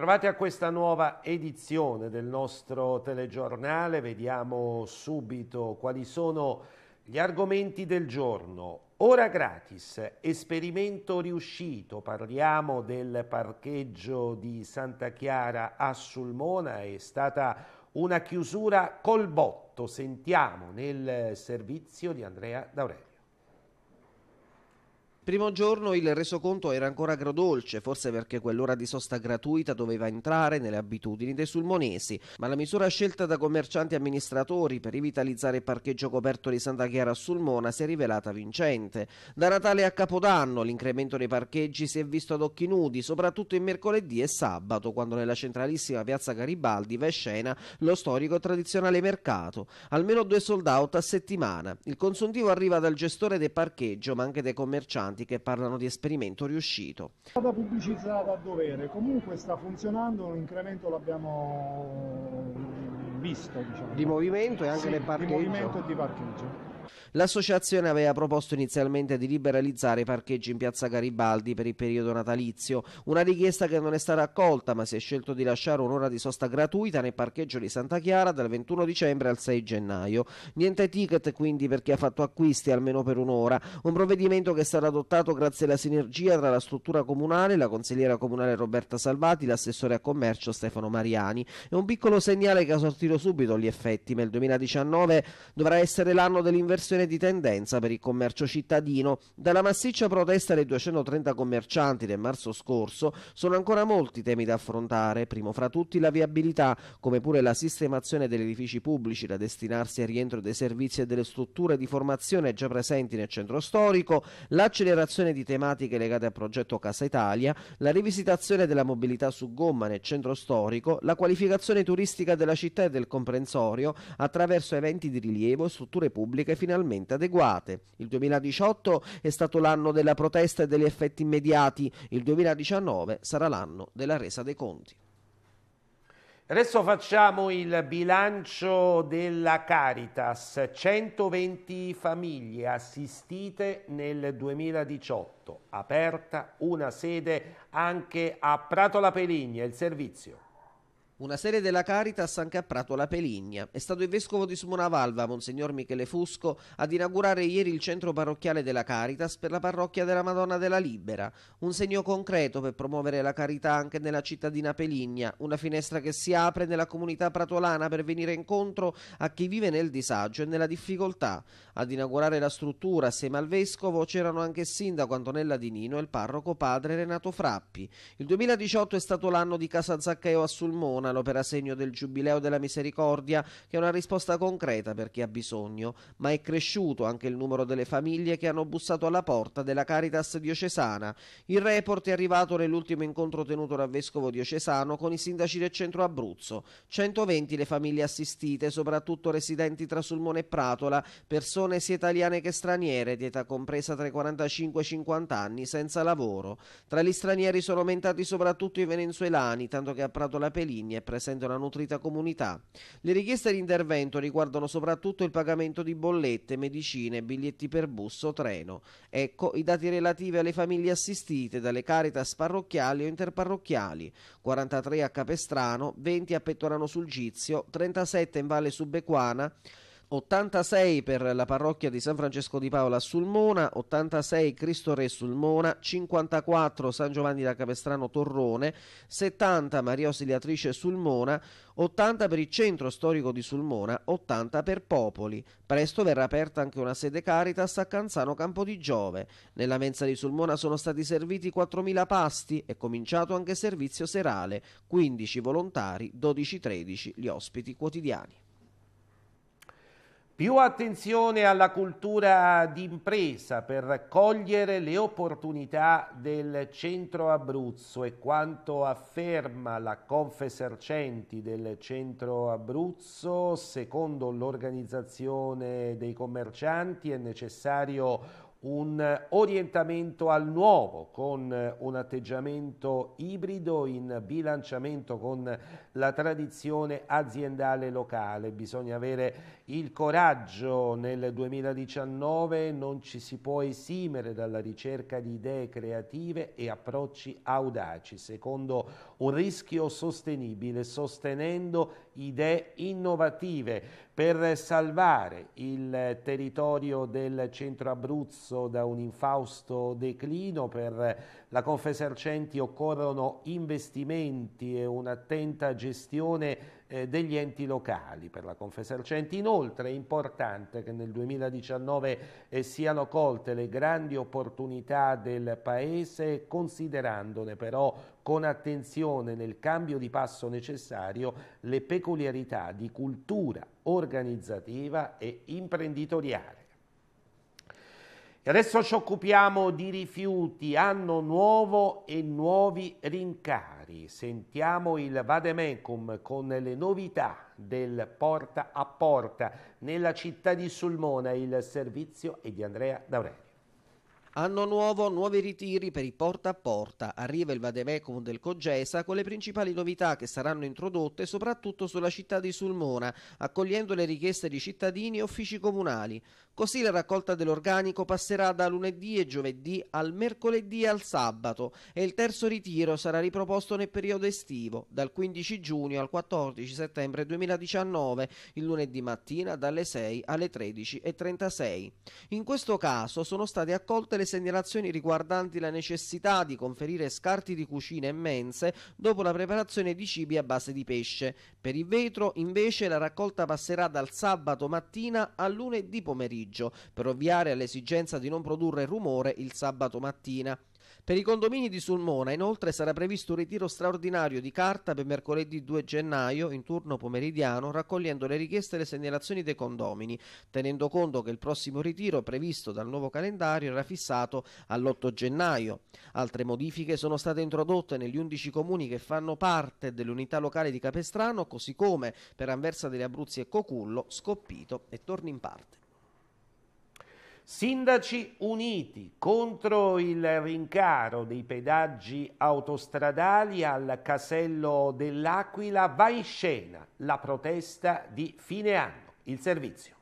Bentrovati a questa nuova edizione del nostro telegiornale. Vediamo subito quali sono gli argomenti del giorno. Ora gratis, esperimento riuscito, parliamo del parcheggio di Santa Chiara a Sulmona, è stata una chiusura col botto, sentiamo nel servizio di Andrea D'Aurelio. Primo giorno il resoconto era ancora agrodolce, forse perché quell'ora di sosta gratuita doveva entrare nelle abitudini dei sulmonesi, ma la misura scelta da commercianti e amministratori per rivitalizzare il parcheggio coperto di Santa Chiara a Sulmona si è rivelata vincente. Da Natale a Capodanno l'incremento dei parcheggi si è visto ad occhi nudi, soprattutto in mercoledì e sabato, quando nella centralissima piazza Garibaldi va in scena lo storico e tradizionale mercato. Almeno due sold out a settimana. Il consuntivo arriva dal gestore del parcheggio, ma anche dai commercianti importanti che parlano di esperimento riuscito. È stata pubblicizzata a dovere, comunque sta funzionando, un incremento l'abbiamo visto. Diciamo. Di movimento e anche sì, le parcheggio. Di movimento e di parcheggio. L'associazione aveva proposto inizialmente di liberalizzare i parcheggi in piazza Garibaldi per il periodo natalizio, una richiesta che non è stata accolta ma si è scelto di lasciare un'ora di sosta gratuita nel parcheggio di Santa Chiara dal 21 dicembre al 6 gennaio. Niente ticket quindi per chi ha fatto acquisti almeno per un'ora, un provvedimento che è stato adottato grazie alla sinergia tra la struttura comunale, la consigliera comunale Roberta Salvati, l'assessore a commercio Stefano Mariani. È un piccolo segnale che ha sortito subito gli effetti, ma il 2019 dovrà essere l'anno dell'inversione inversione di tendenza per il commercio cittadino. Dalla massiccia protesta dei 230 commercianti del marzo scorso sono ancora molti temi da affrontare, primo fra tutti la viabilità, come pure la sistemazione degli edifici pubblici da destinarsi al rientro dei servizi e delle strutture di formazione già presenti nel centro storico, l'accelerazione di tematiche legate al progetto Casa Italia, la rivisitazione della mobilità su gomma nel centro storico, la qualificazione turistica della città e del comprensorio attraverso eventi di rilievo, e strutture pubbliche e finalmente adeguate. Il 2018 è stato l'anno della protesta e degli effetti immediati, il 2019 sarà l'anno della resa dei conti. Adesso facciamo il bilancio della Caritas, 120 famiglie assistite nel 2018, aperta una sede anche a Prato La Peligna, il servizio. Una sede della Caritas anche a Prato La Peligna. È stato il vescovo di Valva, Monsignor Michele Fusco, ad inaugurare ieri il centro parrocchiale della Caritas per la parrocchia della Madonna della Libera. Un segno concreto per promuovere la carità anche nella cittadina Peligna, una finestra che si apre nella comunità pratolana per venire incontro a chi vive nel disagio e nella difficoltà. Ad inaugurare la struttura, assieme al vescovo, c'erano anche il sindaco Antonella Di Nino e il parroco padre Renato Frappi. Il 2018 è stato l'anno di Casa Zaccheo a Sulmona Toscana, l'opera segno del Giubileo della Misericordia, che è una risposta concreta per chi ha bisogno, ma è cresciuto anche il numero delle famiglie che hanno bussato alla porta della Caritas diocesana. Il report è arrivato nell'ultimo incontro tenuto dal Vescovo diocesano con i sindaci del centro Abruzzo. 120 le famiglie assistite, soprattutto residenti tra Sulmone e Pratola, persone sia italiane che straniere, di età compresa tra i 45 e i 50 anni, senza lavoro. Tra gli stranieri sono aumentati soprattutto i venezuelani, tanto che a Pratola Peligna è presente una nutrita comunità. Le richieste di intervento riguardano soprattutto il pagamento di bollette, medicine, biglietti per bus o treno. Ecco i dati relativi alle famiglie assistite dalle caritas parrocchiali o interparrocchiali. 43 a Capestrano, 20 a Pettorano sul Gizio, 37 in Valle Subbequana, 86 per la parrocchia di San Francesco di Paola a Sulmona, 86 Cristo Re Sulmona, 54 San Giovanni da Capestrano Torrone, 70 Maria Ausiliatrice Sulmona, 80 per il centro storico di Sulmona, 80 per Popoli. Presto verrà aperta anche una sede Caritas a Canzano Campo di Giove. Nella mensa di Sulmona sono stati serviti 4.000 pasti, e cominciato anche servizio serale, 15 volontari, 12-13 gli ospiti quotidiani. Più attenzione alla cultura d'impresa per cogliere le opportunità del centro Abruzzo e quanto afferma la Confesercenti del centro Abruzzo, secondo l'organizzazione dei commercianti è necessario un orientamento al nuovo con un atteggiamento ibrido in bilanciamento con la tradizione aziendale locale. Bisogna avere il coraggio nel 2019 non ci si può esimere dalla ricerca di idee creative e approcci audaci, secondo un rischio sostenibile, sostenendo idee innovative per salvare il territorio del centro Abruzzo da un infausto declino, per la Confesercenti occorrono investimenti e un'attenta gestione eh, degli enti locali per la Confesercenti. Inoltre è importante che nel 2019 eh, siano colte le grandi opportunità del Paese, considerandone però con attenzione nel cambio di passo necessario le peculiarità di cultura organizzativa e imprenditoriale. E adesso ci occupiamo di rifiuti, anno nuovo e nuovi rincari. Sentiamo il Vademecum con le novità del porta a porta nella città di Sulmona. Il servizio è di Andrea D'Aurelio. Anno nuovo, nuovi ritiri per i porta a porta. Arriva il Vademecum del Cogesa con le principali novità che saranno introdotte soprattutto sulla città di Sulmona, accogliendo le richieste di cittadini e uffici comunali. Così la raccolta dell'organico passerà da lunedì e giovedì al mercoledì e al sabato e il terzo ritiro sarà riproposto nel periodo estivo, dal 15 giugno al 14 settembre 2019, il lunedì mattina dalle 6 alle 13.36. In questo caso sono state accolte le segnalazioni riguardanti la necessità di conferire scarti di cucina e mense dopo la preparazione di cibi a base di pesce. Per il vetro, invece, la raccolta passerà dal sabato mattina al lunedì pomeriggio, per ovviare all'esigenza di non produrre rumore il sabato mattina. Per i condomini di Sulmona inoltre sarà previsto un ritiro straordinario di carta per mercoledì 2 gennaio in turno pomeridiano raccogliendo le richieste e le segnalazioni dei condomini, tenendo conto che il prossimo ritiro previsto dal nuovo calendario era fissato all'8 gennaio. Altre modifiche sono state introdotte negli 11 comuni che fanno parte dell'unità locale di Capestrano, così come per Anversa degli Abruzzi e Cocullo, Scoppito e Torni in parte. Sindaci uniti contro il rincaro dei pedaggi autostradali al casello dell'Aquila va in scena la protesta di fine anno. Il servizio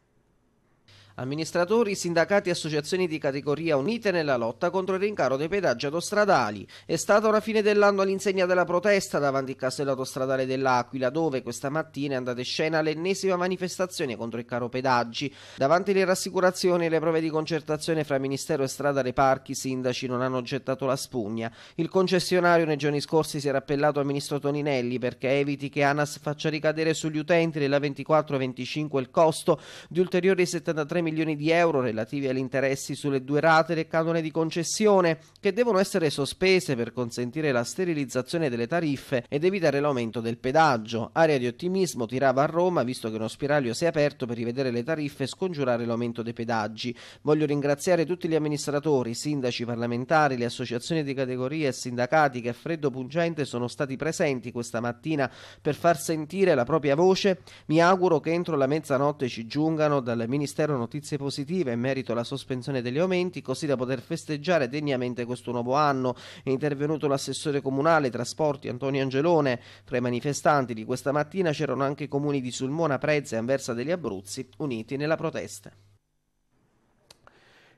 amministratori, sindacati e associazioni di categoria unite nella lotta contro il rincaro dei pedaggi autostradali. È stata una fine dell'anno all'insegna della protesta davanti al castello autostradale dell'Aquila, dove questa mattina è andata in scena l'ennesima manifestazione contro il caro pedaggi. Davanti alle rassicurazioni e le prove di concertazione fra Ministero e Strada dei Parchi, i sindaci non hanno gettato la spugna. Il concessionario nei giorni scorsi si era appellato al ministro Toninelli perché eviti che ANAS faccia ricadere sugli utenti della 24-25 il costo di ulteriori 73 milioni milioni di euro relativi agli interessi sulle due rate del canone di concessione, che devono essere sospese per consentire la sterilizzazione delle tariffe ed evitare l'aumento del pedaggio. Area di ottimismo tirava a Roma, visto che uno spiraglio si è aperto per rivedere le tariffe e scongiurare l'aumento dei pedaggi. Voglio ringraziare tutti gli amministratori, sindaci, parlamentari, le associazioni di categoria e sindacati che a freddo pungente sono stati presenti questa mattina per far sentire la propria voce. Mi auguro che entro la mezzanotte ci giungano dal Ministero notizie notizie positive in merito alla sospensione degli aumenti, così da poter festeggiare degnamente questo nuovo anno. È intervenuto l'assessore comunale trasporti Antonio Angelone. Tra i manifestanti di questa mattina c'erano anche i comuni di Sulmona, Prezza e Anversa degli Abruzzi, uniti nella protesta.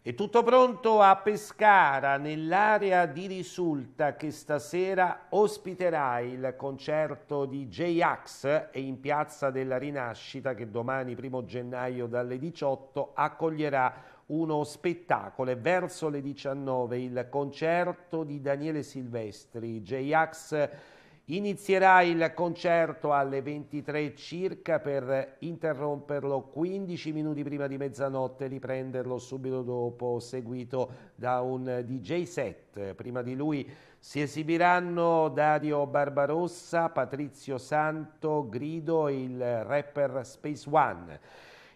È tutto pronto a Pescara, nell'area di Risulta, che stasera ospiterà il concerto di J-Ax e in Piazza della Rinascita, che domani, 1 gennaio, dalle 18, accoglierà uno spettacolo verso le 19 il concerto di Daniele Silvestri. J-Ax Inizierà il concerto alle 23 circa per interromperlo 15 minuti prima di mezzanotte e riprenderlo subito dopo, seguito da un DJ set. Prima di lui si esibiranno Dario Barbarossa, Patrizio Santo, Grido e il rapper Space One.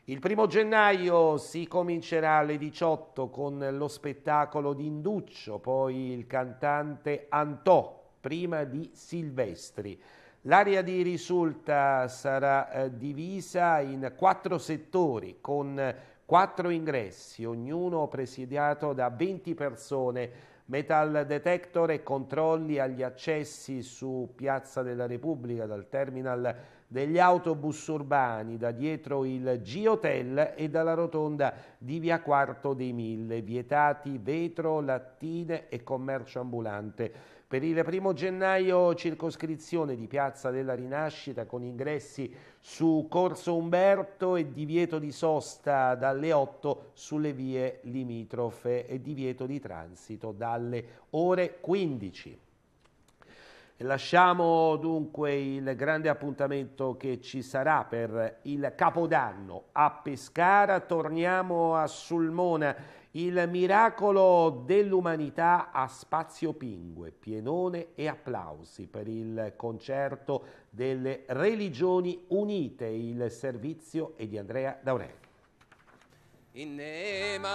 Il primo gennaio si comincerà alle 18 con lo spettacolo di Induccio, poi il cantante Antò prima di Silvestri. L'area di risulta sarà eh, divisa in quattro settori con quattro ingressi, ognuno presidiato da 20 persone, metal detector e controlli agli accessi su Piazza della Repubblica dal terminal degli autobus urbani, da dietro il G-Hotel e dalla rotonda di Via Quarto dei Mille, vietati vetro, lattine e commercio ambulante. Per il primo gennaio circoscrizione di Piazza della Rinascita con ingressi su Corso Umberto e divieto di sosta dalle 8 sulle vie limitrofe e divieto di transito dalle ore 15. Lasciamo dunque il grande appuntamento che ci sarà per il Capodanno a Pescara, torniamo a Sulmona, il miracolo dell'umanità a Spazio Pingue, pienone e applausi per il concerto delle Religioni Unite, il servizio è di Andrea Daurelli. In nematow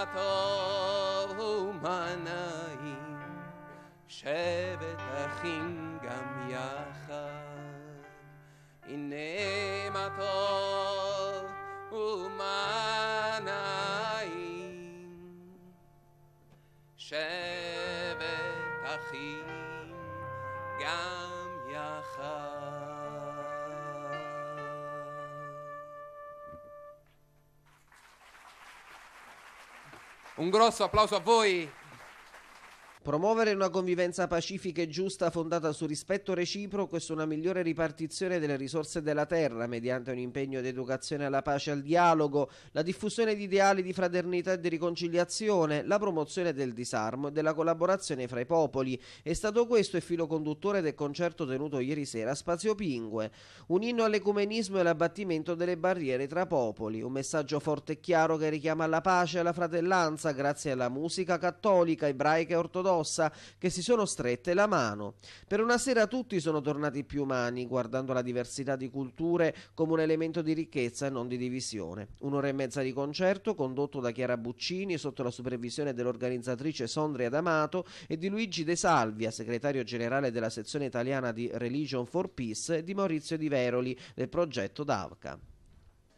manai שבט אחים גם יחד. הנה מפול ומנעים, שבט אחים גם יחד. Un grosso applauso a voi. Promuovere una convivenza pacifica e giusta fondata sul rispetto reciproco e su una migliore ripartizione delle risorse della terra mediante un impegno ed educazione alla pace e al dialogo, la diffusione di ideali di fraternità e di riconciliazione, la promozione del disarmo e della collaborazione fra i popoli. È stato questo il filo conduttore del concerto tenuto ieri sera a Spazio Pingue, un inno all'ecumenismo e all'abbattimento delle barriere tra popoli, un messaggio forte e chiaro che richiama alla pace e alla fratellanza grazie alla musica cattolica, ebraica e ortodossa indossa che si sono strette la mano. Per una sera tutti sono tornati più umani, guardando la diversità di culture come un elemento di ricchezza e non di divisione. Un'ora e mezza di concerto condotto da Chiara Buccini sotto la supervisione dell'organizzatrice Sondria D'Amato e di Luigi De Salvia, segretario generale della sezione italiana di Religion for Peace, e di Maurizio Di Veroli del progetto DAVCA.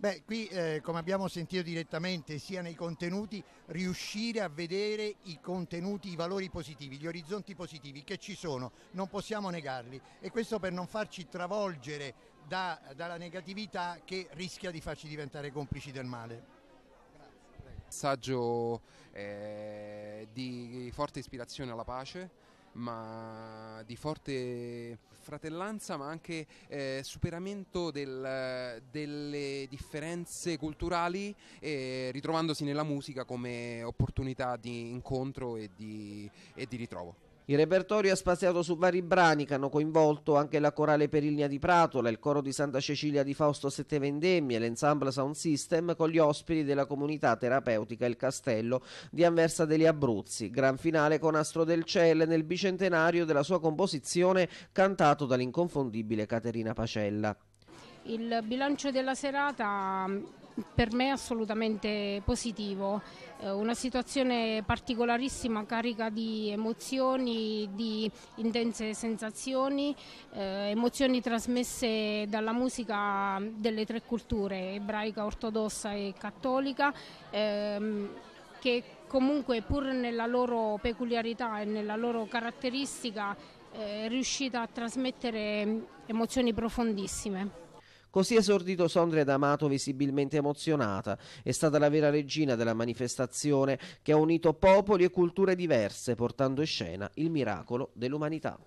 Beh, qui eh, come abbiamo sentito direttamente sia nei contenuti, riuscire a vedere i contenuti, i valori positivi, gli orizzonti positivi che ci sono, non possiamo negarli e questo per non farci travolgere da, dalla negatività che rischia di farci diventare complici del male. Grazie. Un Messaggio eh, di forte ispirazione alla pace, ma di forte fratellanza, ma anche eh, superamento del, delle differenze culturali, eh, ritrovandosi nella musica come opportunità di incontro e di, e di ritrovo. Il repertorio è spaziato su vari brani che hanno coinvolto anche la Corale Perilnia di Pratola, il coro di Santa Cecilia di Fausto Sette Vendemmie, l'ensemble Sound System con gli ospiti della comunità terapeutica Il Castello di Anversa degli Abruzzi. Gran finale con Astro del Ciel nel bicentenario della sua composizione cantato dall'inconfondibile Caterina Pacella. Il bilancio della serata per me è assolutamente positivo, eh, una situazione particolarissima carica di emozioni, di intense sensazioni, eh, emozioni trasmesse dalla musica delle tre culture, ebraica, ortodossa e cattolica, ehm, che comunque pur nella loro peculiarità e nella loro caratteristica eh, è riuscita a trasmettere emozioni profondissime. Così è esordito Sondre D'Amato visibilmente emozionata. È stata la vera regina della manifestazione che ha unito popoli e culture diverse portando in scena il miracolo dell'umanità.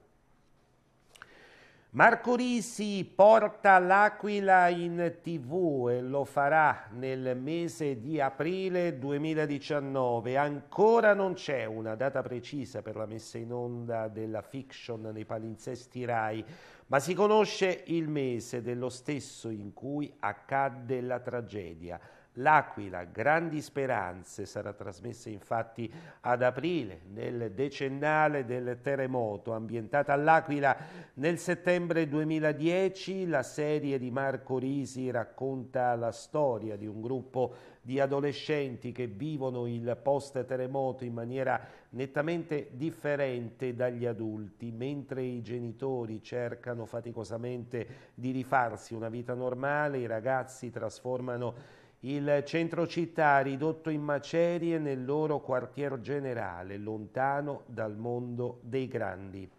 Marco Risi porta l'Aquila in tv e lo farà nel mese di aprile 2019. Ancora non c'è una data precisa per la messa in onda della fiction nei palinsesti RAI, ma si conosce il mese dello stesso in cui accadde la tragedia, L'Aquila, grandi speranze, sarà trasmessa infatti ad aprile nel decennale del terremoto, ambientata all'Aquila nel settembre 2010. La serie di Marco Risi racconta la storia di un gruppo di adolescenti che vivono il post-terremoto in maniera nettamente differente dagli adulti, mentre i genitori cercano faticosamente di rifarsi una vita normale, i ragazzi trasformano il centro città ridotto in macerie nel loro quartier generale, lontano dal mondo dei grandi.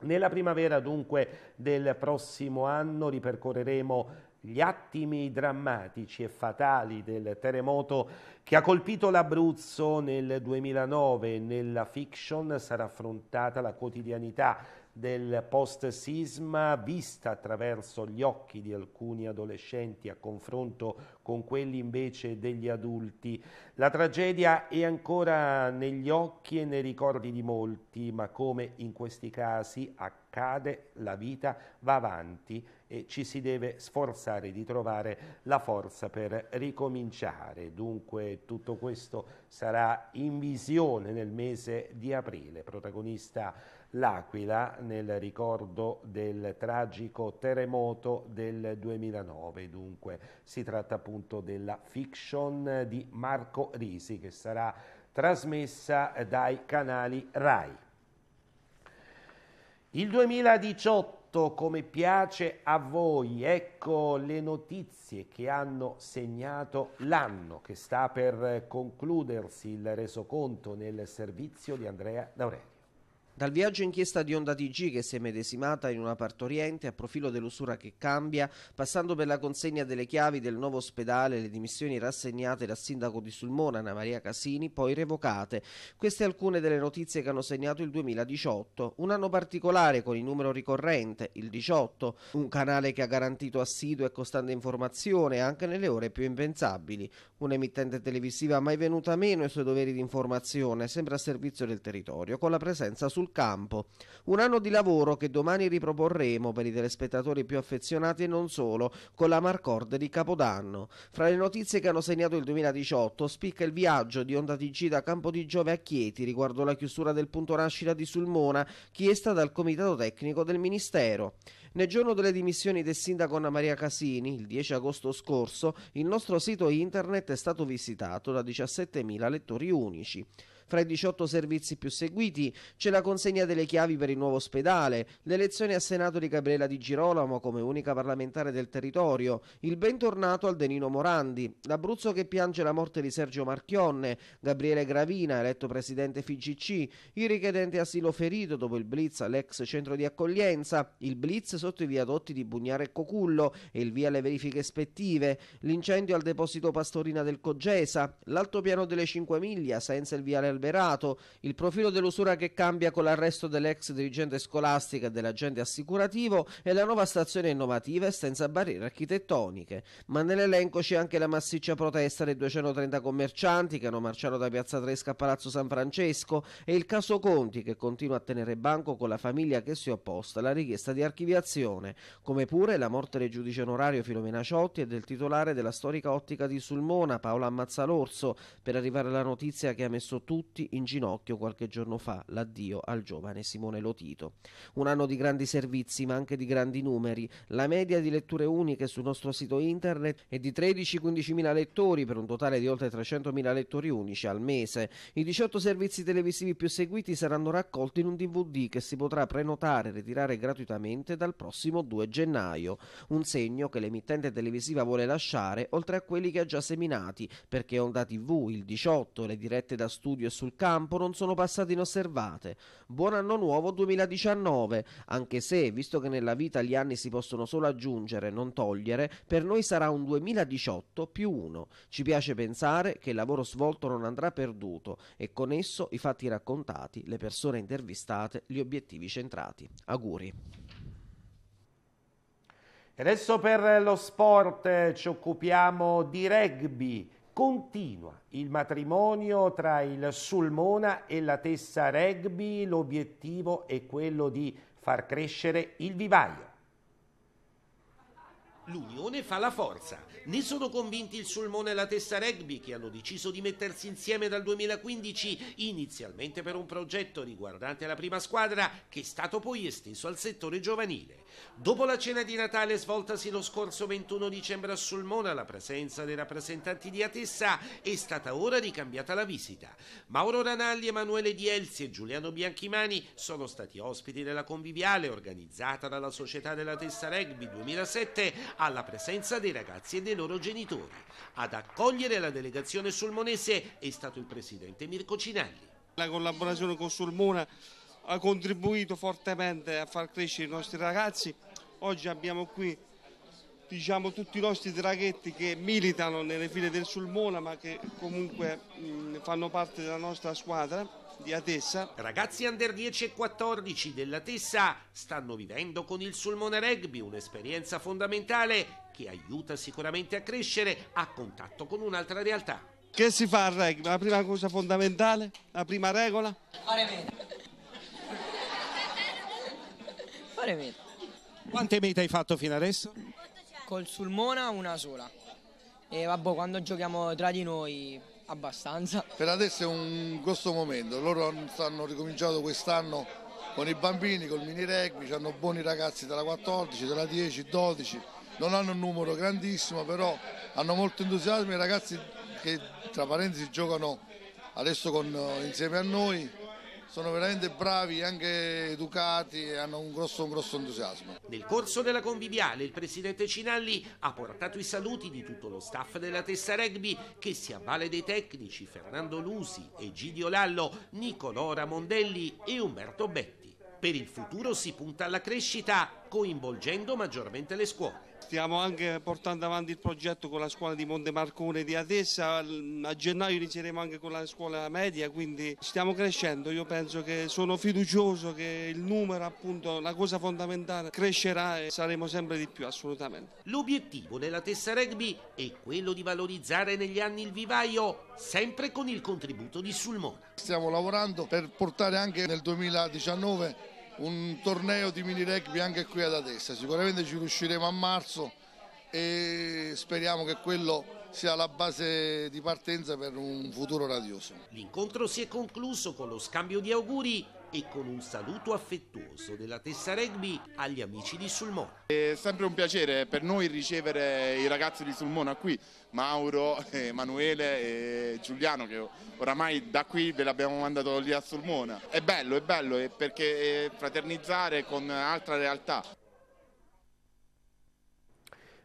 Nella primavera dunque del prossimo anno ripercorreremo gli attimi drammatici e fatali del terremoto che ha colpito l'Abruzzo nel 2009. e Nella fiction sarà affrontata la quotidianità del post-sisma vista attraverso gli occhi di alcuni adolescenti a confronto con quelli invece degli adulti. La tragedia è ancora negli occhi e nei ricordi di molti, ma come in questi casi accade, la vita va avanti e ci si deve sforzare di trovare la forza per ricominciare. Dunque tutto questo sarà in visione nel mese di aprile, protagonista L'Aquila nel ricordo del tragico terremoto del 2009. Dunque si tratta appunto della fiction di Marco Risi che sarà trasmessa dai canali RAI. Il 2018, come piace a voi, ecco le notizie che hanno segnato l'anno che sta per concludersi il resoconto nel servizio di Andrea D'Aurelio. Dal viaggio inchiesta di Onda TG che si è medesimata in una partoriente a profilo dell'usura che cambia, passando per la consegna delle chiavi del nuovo ospedale e le dimissioni rassegnate dal sindaco di Sulmona, Anna Maria Casini, poi revocate. Queste alcune delle notizie che hanno segnato il 2018. Un anno particolare con il numero ricorrente, il 18, un canale che ha garantito assidua e costante informazione anche nelle ore più impensabili, un'emittente televisiva mai venuta meno ai suoi doveri di informazione, sempre a servizio del territorio, con la presenza sul sul campo. Un anno di lavoro che domani riproporremo per i telespettatori più affezionati e non solo, con la Marcord di Capodanno. Fra le notizie che hanno segnato il 2018 spicca il viaggio di Onda TG da Campo di Giove a Chieti riguardo la chiusura del punto nascita di Sulmona, chiesta dal Comitato Tecnico del Ministero. Nel giorno delle dimissioni del sindaco Anna Maria Casini, il 10 agosto scorso, il nostro sito internet è stato visitato da 17.000 lettori unici. Fra i 18 servizi più seguiti c'è la consegna delle chiavi per il nuovo ospedale, l'elezione a Senato di Gabriella Di Girolamo come unica parlamentare del territorio, il bentornato al Denino Morandi, l'Abruzzo che piange la morte di Sergio Marchionne, Gabriele Gravina, eletto presidente FIGC, il richiedente asilo ferito dopo il blitz all'ex centro di accoglienza, il blitz sotto i viadotti di Bugnare e Cocullo e il via alle verifiche ispettive, l'incendio al deposito Pastorina del Cogesa, l'altopiano delle 5 Miglia senza il viale Alberato, il profilo dell'usura che cambia con l'arresto dell'ex dirigente scolastica e dell'agente assicurativo e la nuova stazione innovativa e senza barriere architettoniche. Ma nell'elenco c'è anche la massiccia protesta dei 230 commercianti che hanno marciato da Piazza Tresca a Palazzo San Francesco e il caso Conti che continua a tenere banco con la famiglia che si è opposta alla richiesta di archiviazione, come pure la morte del giudice onorario Filomena Ciotti e del titolare della storica ottica di Sulmona Paola Ammazzalorso per arrivare alla notizia che ha messo tutto tutti in ginocchio qualche giorno fa l'addio al giovane Simone Lotito. Un anno di grandi servizi ma anche di grandi numeri. La media di letture uniche sul nostro sito internet è di 13-15 mila lettori per un totale di oltre 300 mila lettori unici al mese. I 18 servizi televisivi più seguiti saranno raccolti in un DVD che si potrà prenotare e ritirare gratuitamente dal prossimo 2 gennaio. Un segno che l'emittente televisiva vuole lasciare oltre a quelli che ha già seminati perché Onda TV, il 18, le dirette da studio sul campo non sono passate inosservate. Buon anno nuovo 2019, anche se, visto che nella vita gli anni si possono solo aggiungere, non togliere, per noi sarà un 2018 più uno. Ci piace pensare che il lavoro svolto non andrà perduto e con esso i fatti raccontati, le persone intervistate, gli obiettivi centrati. Auguri. E adesso per lo sport eh, ci occupiamo di rugby Continua il matrimonio tra il Sulmona e la Tessa Rugby, l'obiettivo è quello di far crescere il vivaio. L'unione fa la forza. Ne sono convinti il Sulmone e la Tessa Rugby che hanno deciso di mettersi insieme dal 2015, inizialmente per un progetto riguardante la prima squadra che è stato poi esteso al settore giovanile. Dopo la cena di Natale svoltasi lo scorso 21 dicembre a Sulmona, alla presenza dei rappresentanti di Atessa è stata ora ricambiata la visita. Mauro Ranalli, Emanuele Dielzi e Giuliano Bianchimani sono stati ospiti della conviviale organizzata dalla Società della Tessa Rugby 2007 alla presenza dei ragazzi e dei loro genitori. Ad accogliere la delegazione sulmonese è stato il presidente Mirko Cinelli. La collaborazione con Sulmona ha contribuito fortemente a far crescere i nostri ragazzi. Oggi abbiamo qui diciamo, tutti i nostri draghetti che militano nelle file del Sulmona ma che comunque mh, mm, fanno parte della nostra squadra di Atessa. Ragazzi under 10 e 14 della Tessa stanno vivendo con il Sulmona Rugby un'esperienza fondamentale che aiuta sicuramente a crescere a contatto con un'altra realtà. Che si fa al rugby? La prima cosa fondamentale? La prima regola? Fare meta. Fare meta. Quante mete hai fatto fino adesso? Col Sulmona una sola. E vabbè, quando giochiamo tra di noi abbastanza. Per adesso è un grosso momento, loro hanno ricominciato quest'anno con i bambini, col mini rugby, hanno buoni ragazzi dalla 14, dalla 10, 12, non hanno un numero grandissimo, però hanno molto entusiasmo i ragazzi che tra parentesi giocano adesso con, eh, insieme a noi sono veramente bravi, anche educati e hanno un grosso, un grosso entusiasmo. Nel corso della conviviale il presidente Cinalli ha portato i saluti di tutto lo staff della Tessa Rugby che si avvale dei tecnici Fernando Lusi, Egidio Lallo, Nicolò Ramondelli e Umberto Betti. Per il futuro si punta alla crescita coinvolgendo maggiormente le scuole. Stiamo anche portando avanti il progetto con la scuola di Monte Marcone di Adessa, a gennaio inizieremo anche con la scuola media, quindi stiamo crescendo, io penso che sono fiducioso che il numero appunto la cosa fondamentale crescerà e saremo sempre di più assolutamente. L'obiettivo della Tessa Rugby è quello di valorizzare negli anni il vivaio sempre con il contributo di Sulmona. Stiamo lavorando per portare anche nel 2019 un torneo di mini rugby anche qui ad Atessa, sicuramente ci riusciremo a marzo e speriamo che quello sia la base di partenza per un futuro radioso. L'incontro si è concluso con lo scambio di auguri e con un saluto affettuoso della Tessa Rugby agli amici di Sulmona. È sempre un piacere per noi ricevere i ragazzi di Sulmona qui, Mauro, eh, Emanuele e Giuliano che oramai da qui ve l'abbiamo mandato lì a Sulmona. È bello, è bello perché fraternizzare con altra realtà.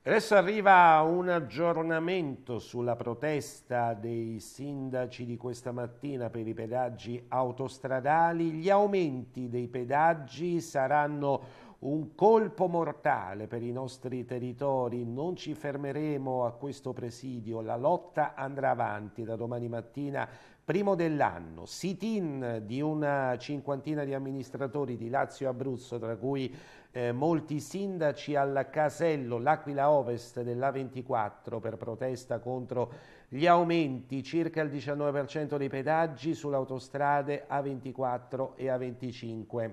Adesso arriva un aggiornamento sulla protesta dei sindaci di questa mattina per i pedaggi autostradali. Gli aumenti dei pedaggi saranno un colpo mortale per i nostri territori, non ci fermeremo a questo presidio, la lotta andrà avanti da domani mattina primo dell'anno, sit-in di una cinquantina di amministratori di Lazio e Abruzzo, tra cui eh, molti sindaci al casello L'Aquila Ovest dell'A24 per protesta contro gli aumenti, circa il 19% dei pedaggi sulle autostrade A24 e A25.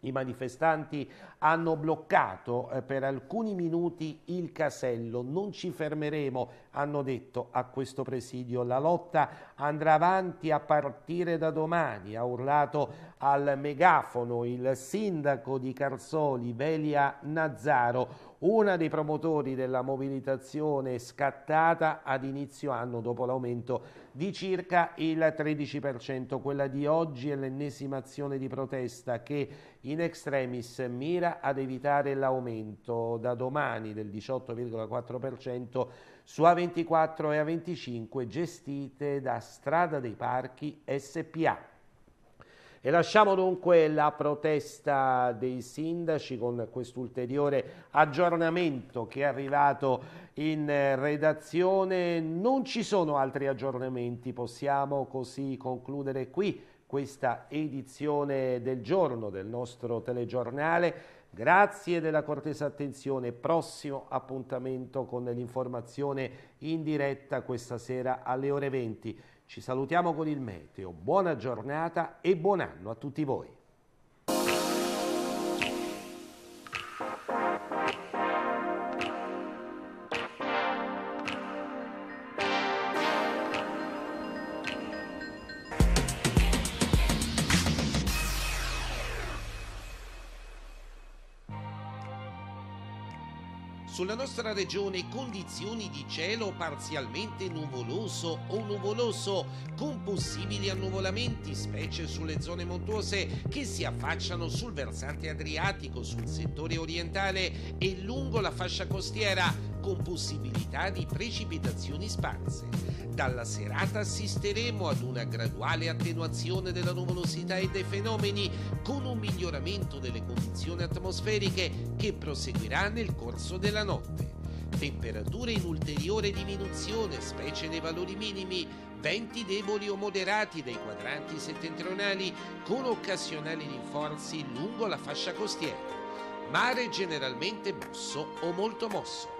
I manifestanti hanno bloccato eh, per alcuni minuti il casello. Non ci fermeremo, hanno detto a questo presidio la lotta andrà avanti a partire da domani, ha urlato al megafono il sindaco di Carsoli, Velia Nazzaro, una dei promotori della mobilitazione scattata ad inizio anno dopo l'aumento di circa il 13%. Quella di oggi è l'ennesima azione di protesta che in extremis mira ad evitare l'aumento da domani del 18,4% su A24 e A25 gestite da Strada dei Parchi SPA. E lasciamo dunque la protesta dei sindaci con quest'ulteriore aggiornamento che è arrivato in eh, redazione. Non ci sono altri aggiornamenti, possiamo così concludere qui questa edizione del giorno del nostro telegiornale. Grazie della cortesa attenzione, prossimo appuntamento con l'informazione in diretta questa sera alle ore 20. Ci salutiamo con il meteo, buona giornata e buon anno a tutti voi. sulla nostra regione condizioni di cielo parzialmente nuvoloso o nuvoloso, con possibili annuvolamenti, specie sulle zone montuose che si affacciano sul versante adriatico, sul settore orientale e lungo la fascia costiera, con possibilità di precipitazioni sparse. Dalla serata assisteremo ad una graduale attenuazione della nuvolosità e dei fenomeni con un miglioramento delle condizioni atmosferiche che proseguirà nel corso della notte. Temperature in ulteriore diminuzione, specie nei valori minimi, venti deboli o moderati dai quadranti settentrionali con occasionali rinforzi lungo la fascia costiera mare generalmente mosso o molto mosso.